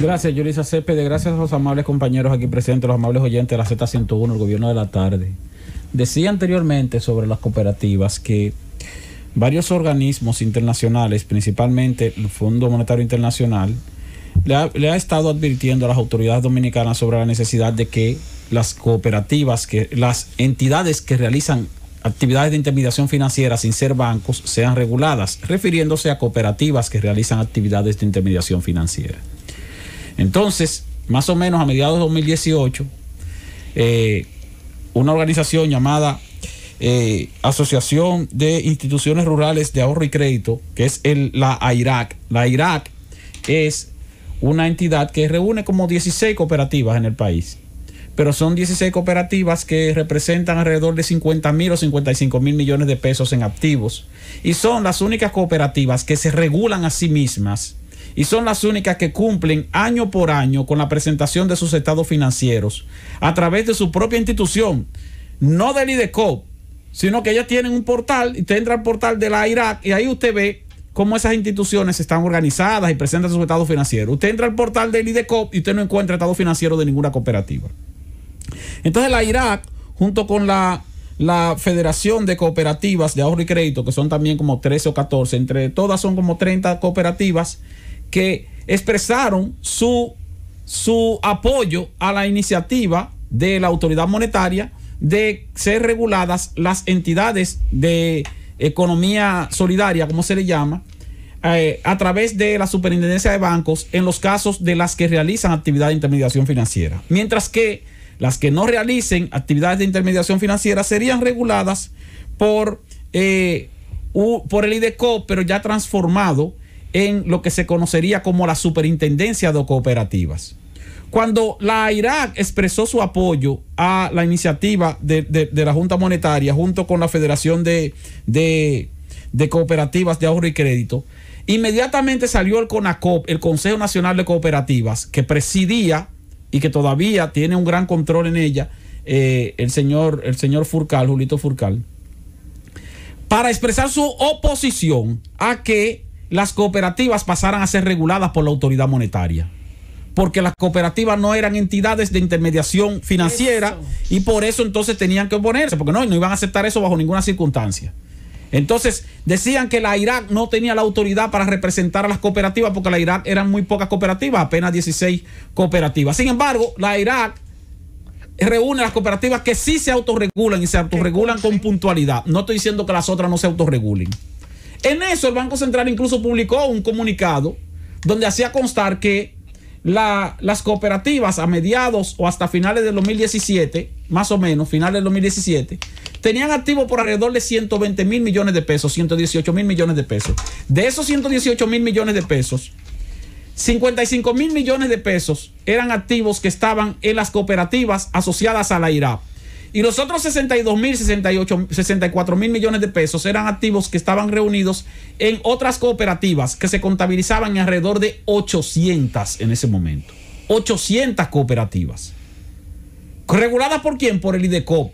Gracias, Yulisa Cepede. Gracias a los amables compañeros aquí presentes, los amables oyentes de la Z101, el gobierno de la tarde. Decía anteriormente sobre las cooperativas que varios organismos internacionales, principalmente el Fondo Monetario Internacional, le ha, le ha, estado advirtiendo a las autoridades dominicanas sobre la necesidad de que las cooperativas, que las entidades que realizan actividades de intermediación financiera sin ser bancos sean reguladas, refiriéndose a cooperativas que realizan actividades de intermediación financiera. Entonces, más o menos a mediados de 2018, eh, una organización llamada eh, Asociación de Instituciones Rurales de Ahorro y Crédito, que es la AIRAC. La AIRAC es una entidad que reúne como 16 cooperativas en el país, pero son 16 cooperativas que representan alrededor de 50 mil o 55 mil millones de pesos en activos y son las únicas cooperativas que se regulan a sí mismas y son las únicas que cumplen año por año con la presentación de sus estados financieros a través de su propia institución, no del IDECOP, sino que ellas tienen un portal y usted entra al portal de la IRAC y ahí usted ve cómo esas instituciones están organizadas y presentan sus estados financieros. Usted entra al portal del IDECOP y usted no encuentra estado financiero de ninguna cooperativa. Entonces la IRAC, junto con la la Federación de Cooperativas de Ahorro y Crédito, que son también como 13 o 14, entre todas son como 30 cooperativas, que expresaron su, apoyo a la iniciativa de la autoridad monetaria de ser reguladas las entidades de economía solidaria, como se le llama, eh, a través de la superintendencia de bancos en los casos de las que realizan actividad de intermediación financiera. Mientras que las que no realicen actividades de intermediación financiera serían reguladas por, eh, por el IDECO, pero ya transformado en lo que se conocería como la Superintendencia de Cooperativas. Cuando la Irak expresó su apoyo a la iniciativa de, la Junta Monetaria junto con la Federación de, Cooperativas de Ahorro y Crédito, inmediatamente salió el CONACOP, el Consejo Nacional de Cooperativas, que presidía y que todavía tiene un gran control en ella eh, el, señor, el señor Furcal, Julito Furcal, para expresar su oposición a que las cooperativas pasaran a ser reguladas por la autoridad monetaria. Porque las cooperativas no eran entidades de intermediación financiera y por eso entonces tenían que oponerse, porque no, no iban a aceptar eso bajo ninguna circunstancia. Entonces decían que la Irak no tenía la autoridad para representar a las cooperativas porque la Irak eran muy pocas cooperativas, apenas 16 cooperativas. Sin embargo, la Irak reúne las cooperativas que sí se autorregulan y se autorregulan con puntualidad. No estoy diciendo que las otras no se autorregulen. En eso el Banco Central incluso publicó un comunicado donde hacía constar que las cooperativas a mediados o hasta finales del 2017, más o menos, finales del 2017, tenían activos por alrededor de 120 mil millones de pesos, 118 mil millones de pesos. De esos 118 mil millones de pesos, 55 mil millones de pesos eran activos que estaban en las cooperativas asociadas a la IRAP. Y los otros 62 mil, 64 mil millones de pesos eran activos que estaban reunidos en otras cooperativas que se contabilizaban en alrededor de 800 en ese momento. 800 cooperativas. ¿Reguladas por quién? Por el IDECO,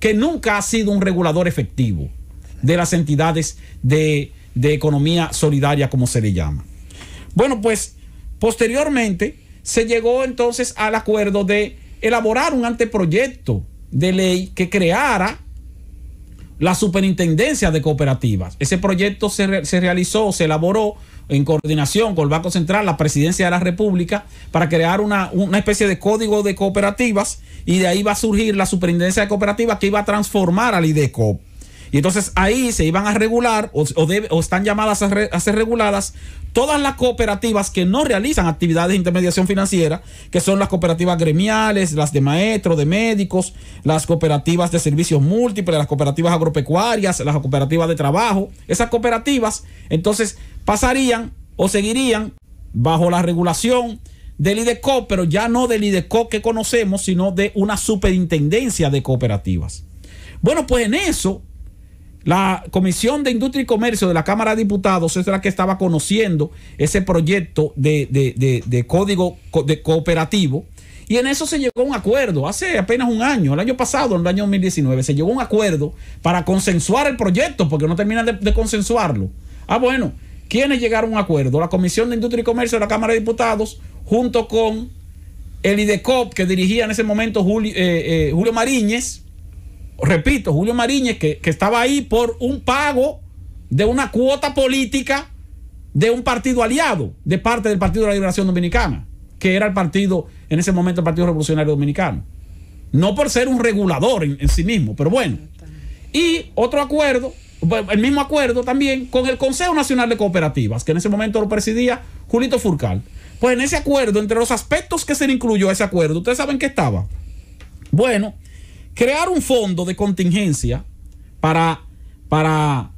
que nunca ha sido un regulador efectivo de las entidades de, de economía solidaria, como se le llama. Bueno, pues posteriormente se llegó entonces al acuerdo de elaborar un anteproyecto de ley que creara la superintendencia de cooperativas. Ese proyecto se, realizó, se elaboró en coordinación con el Banco Central, la Presidencia de la República, para crear una, una especie de código de cooperativas y de ahí va a surgir la superintendencia de cooperativas que iba a transformar al IDECOP. Y entonces ahí se iban a regular o, están llamadas a, ser reguladas todas las cooperativas que no realizan actividades de intermediación financiera, que son las cooperativas gremiales, las de maestros, de médicos, las cooperativas de servicios múltiples, las cooperativas agropecuarias, las cooperativas de trabajo. Esas cooperativas entonces pasarían o seguirían bajo la regulación del IDECO, pero ya no del IDECO que conocemos, sino de una superintendencia de cooperativas. Bueno, pues en eso la Comisión de Industria y Comercio de la Cámara de Diputados es la que estaba conociendo ese proyecto de, código de cooperativo. Y en eso se llegó a un acuerdo hace apenas un año, el año pasado, en el año 2019, se llegó a un acuerdo para consensuar el proyecto, porque no terminan de, consensuarlo. Ah, bueno, ¿quiénes llegaron a un acuerdo? La Comisión de Industria y Comercio de la Cámara de Diputados, junto con el IDECOP, que dirigía en ese momento eh, eh, Julio, Julio Mariñez, repito, Julio Mariñez, que, estaba ahí por un pago de una cuota política de un partido aliado, de parte del Partido de la Liberación Dominicana, que era el partido, en ese momento el Partido Revolucionario Dominicano. No por ser un regulador en, sí mismo, pero bueno. Y otro acuerdo, el mismo acuerdo también con el Consejo Nacional de Cooperativas, que en ese momento lo presidía Julito Furcal. Pues en ese acuerdo, entre los aspectos que se le incluyó a ese acuerdo, ¿ustedes saben qué estaba? Bueno, crear un fondo de contingencia para, para,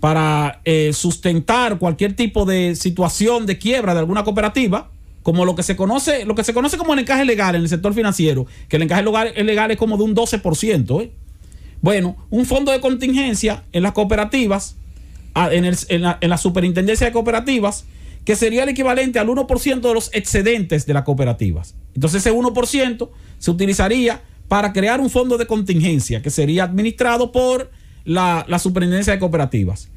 para eh, sustentar cualquier tipo de situación de quiebra de alguna cooperativa como lo que se conoce, lo que se conoce como el encaje legal en el sector financiero, que el encaje legal es como de un 12%. ¿eh? Bueno, un fondo de contingencia en las cooperativas, en, en, la, superintendencia de cooperativas, que sería el equivalente al 1% de los excedentes de las cooperativas. Entonces ese 1% se utilizaría para crear un fondo de contingencia que sería administrado por la, la Superintendencia de Cooperativas.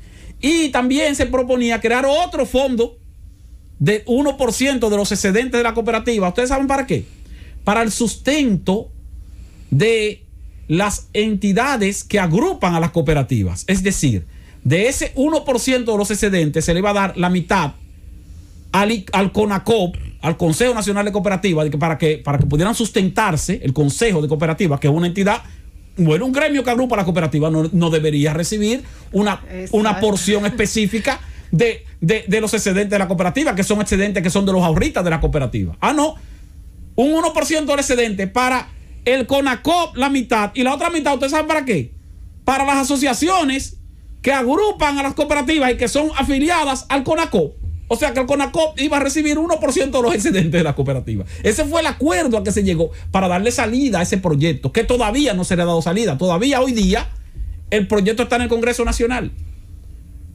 Y también se proponía crear otro fondo de 1% de los excedentes de la cooperativa. ¿Ustedes saben para qué? Para el sustento de las entidades que agrupan a las cooperativas. Es decir, de ese 1% de los excedentes se le va a dar la mitad al, al CONACOP al Consejo Nacional de Cooperativas para que, para que pudieran sustentarse el Consejo de Cooperativas, que es una entidad bueno, un gremio que agrupa a la cooperativa no, debería recibir una, una porción específica de, los excedentes de la cooperativa, que son excedentes que son de los ahorritas de la cooperativa. Ah, no, un 1% del excedente para el CONACOP, la mitad, y la otra mitad, ¿ustedes saben para qué? Para las asociaciones que agrupan a las cooperativas y que son afiliadas al CONACOP. O sea que el CONACOP iba a recibir 1% de los excedentes de la cooperativa. Ese fue el acuerdo a que se llegó para darle salida a ese proyecto, que todavía no se le ha dado salida. Todavía hoy día el proyecto está en el Congreso Nacional.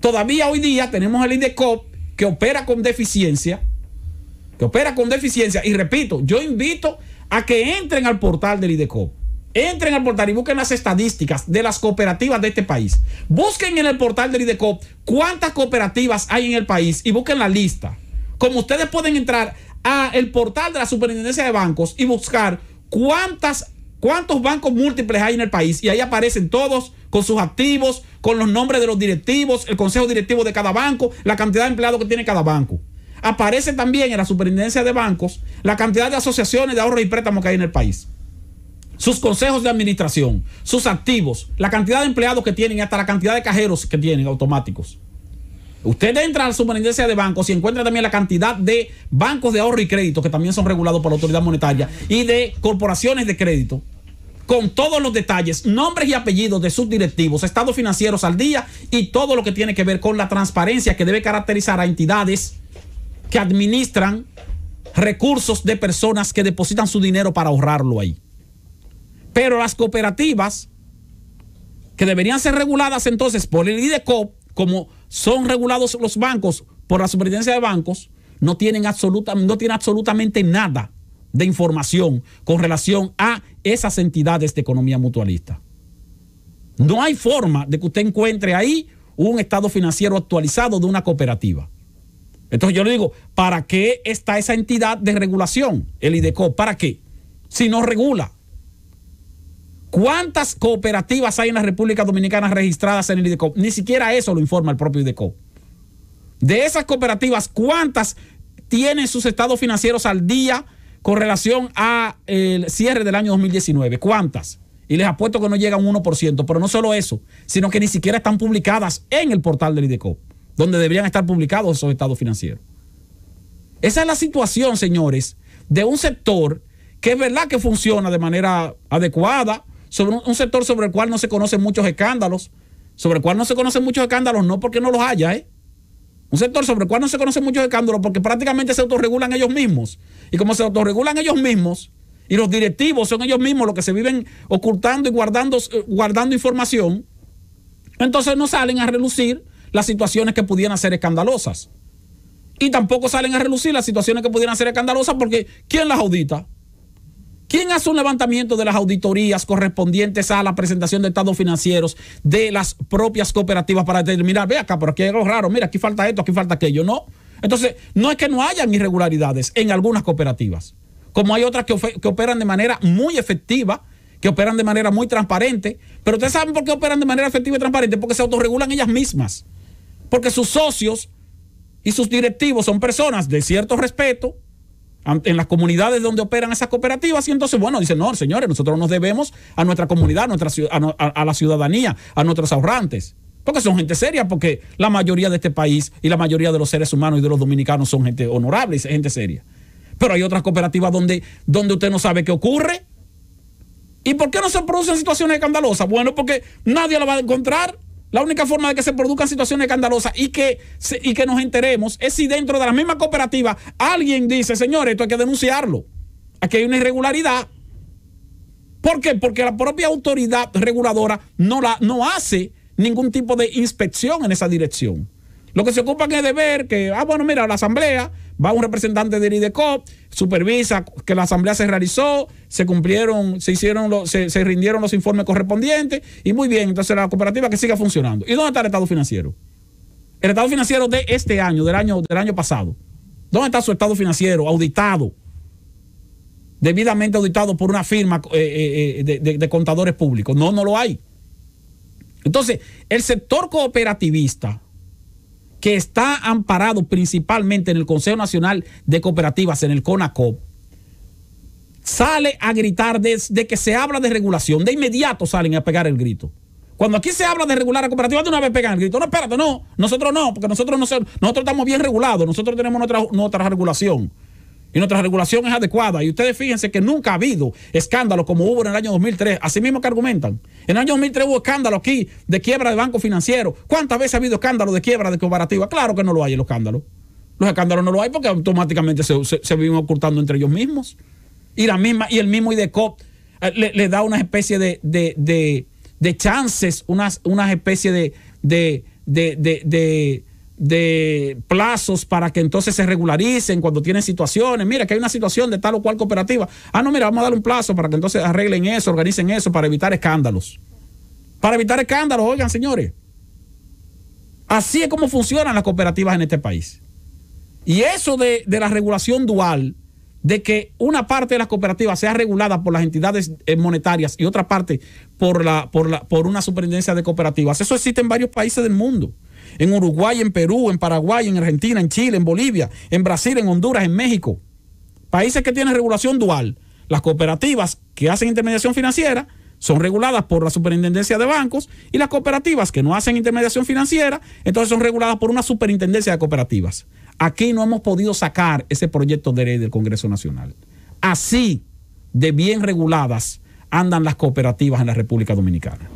Todavía hoy día tenemos el IDECOP que opera con deficiencia, que opera con deficiencia. Y repito, yo invito a que entren al portal del IDECOP Entren al portal y busquen las estadísticas de las cooperativas de este país. Busquen en el portal del IDECOP cuántas cooperativas hay en el país y busquen la lista. Como ustedes pueden entrar al portal de la Superintendencia de Bancos y buscar cuántas, cuántos bancos múltiples hay en el país y ahí aparecen todos con sus activos, con los nombres de los directivos, el consejo directivo de cada banco, la cantidad de empleados que tiene cada banco. Aparece también en la Superintendencia de Bancos la cantidad de asociaciones de ahorro y préstamo que hay en el país sus consejos de administración, sus activos, la cantidad de empleados que tienen y hasta la cantidad de cajeros que tienen automáticos. Usted entra a la superintendencia de bancos y encuentra también la cantidad de bancos de ahorro y crédito que también son regulados por la autoridad monetaria y de corporaciones de crédito con todos los detalles, nombres y apellidos de sus directivos, estados financieros al día y todo lo que tiene que ver con la transparencia que debe caracterizar a entidades que administran recursos de personas que depositan su dinero para ahorrarlo ahí. Pero las cooperativas, que deberían ser reguladas entonces por el IDECOP, como son regulados los bancos por la supervivencia de bancos, no tienen, no tienen absolutamente nada de información con relación a esas entidades de economía mutualista. No hay forma de que usted encuentre ahí un estado financiero actualizado de una cooperativa. Entonces yo le digo, ¿para qué está esa entidad de regulación, el IDECO? ¿Para qué? Si no regula. ¿Cuántas cooperativas hay en la República Dominicana registradas en el IDECO? Ni siquiera eso lo informa el propio IDECO. De esas cooperativas, ¿cuántas tienen sus estados financieros al día con relación a eh, el cierre del año 2019? ¿Cuántas? Y les apuesto que no llega a un 1%, pero no solo eso, sino que ni siquiera están publicadas en el portal del IDECO, donde deberían estar publicados esos estados financieros. Esa es la situación, señores, de un sector que es verdad que funciona de manera adecuada, sobre un sector sobre el cual no se conocen muchos escándalos, sobre el cual no se conocen muchos escándalos, no porque no los haya, ¿eh? Un sector sobre el cual no se conocen muchos escándalos porque prácticamente se autorregulan ellos mismos. Y como se autorregulan ellos mismos, y los directivos son ellos mismos los que se viven ocultando y guardando, eh, guardando información, entonces no salen a relucir las situaciones que pudieran ser escandalosas. Y tampoco salen a relucir las situaciones que pudieran ser escandalosas porque ¿quién las audita? ¿Quién hace un levantamiento de las auditorías correspondientes a la presentación de estados financieros de las propias cooperativas para determinar, ve acá, pero aquí hay algo raro, mira, aquí falta esto, aquí falta aquello? No. Entonces, no es que no hayan irregularidades en algunas cooperativas, como hay otras que, que operan de manera muy efectiva, que operan de manera muy transparente, pero ustedes saben por qué operan de manera efectiva y transparente, porque se autorregulan ellas mismas, porque sus socios y sus directivos son personas de cierto respeto, en las comunidades donde operan esas cooperativas y entonces, bueno, dicen, no, señores, nosotros nos debemos a nuestra comunidad, a, nuestra, a, la ciudadanía, a nuestros ahorrantes. Porque son gente seria, porque la mayoría de este país y la mayoría de los seres humanos y de los dominicanos son gente honorable y gente seria. Pero hay otras cooperativas donde, donde usted no sabe qué ocurre. ¿Y por qué no se producen situaciones escandalosas? Bueno, porque nadie la va a encontrar. La única forma de que se produzcan situaciones escandalosas y que, y que nos enteremos es si dentro de la misma cooperativa alguien dice, señores, esto hay que denunciarlo. Aquí hay una irregularidad. ¿Por qué? Porque la propia autoridad reguladora no, la, no hace ningún tipo de inspección en esa dirección. Lo que se ocupa es de ver que, ah, bueno, mira, la asamblea va un representante del IDECOP, supervisa que la asamblea se realizó, se cumplieron, se hicieron, los, se, rindieron los informes correspondientes y muy bien, entonces la cooperativa que siga funcionando. ¿Y dónde está el estado financiero? El estado financiero de este año, del año, del año pasado. ¿Dónde está su estado financiero auditado? Debidamente auditado por una firma eh, eh, eh, de contadores públicos. No, no lo hay. Entonces, el sector cooperativista que está amparado principalmente en el Consejo Nacional de Cooperativas, en el CONACOP, sale a gritar desde que se habla de regulación. De inmediato salen a pegar el grito. Cuando aquí se habla de regular a cooperativas, de una vez pegan el grito. No, espérate, no, nosotros no, porque nosotros, no, nosotros estamos bien regulados, nosotros tenemos nuestra, nuestra regulación y nuestra regulación es adecuada. Y ustedes fíjense que nunca ha habido escándalos como hubo en el año 2003, así mismo que argumentan. En el año 2003 hubo escándalos aquí de quiebra de banco financiero. ¿Cuántas veces ha habido escándalo de quiebra de cooperativa? Claro que no lo hay en los escándalos. Los escándalos no lo hay porque automáticamente se, se, viven ocultando entre ellos mismos. Y, la misma, y el mismo IDECOP eh, le, da una especie de, chances, unas, unas especie de, de de plazos para que entonces se regularicen cuando tienen situaciones. Mira, que hay una situación de tal o cual cooperativa. Ah, no, mira, vamos a dar un plazo para que entonces arreglen eso, organicen eso, para evitar escándalos. Para evitar escándalos, oigan, señores. Así es como funcionan las cooperativas en este país. Y eso de, la regulación dual, de que una parte de las cooperativas sea regulada por las entidades eh, monetarias y otra parte por, la, por, la, por una superintendencia de cooperativas, eso existe en varios países del mundo en Uruguay, en Perú, en Paraguay, en Argentina, en Chile, en Bolivia, en Brasil, en Honduras, en México. Países que tienen regulación dual. Las cooperativas que hacen intermediación financiera son reguladas por la superintendencia de bancos y las cooperativas que no hacen intermediación financiera, entonces son reguladas por una superintendencia de cooperativas. Aquí no hemos podido sacar ese proyecto de ley del Congreso Nacional. Así de bien reguladas andan las cooperativas en la República Dominicana.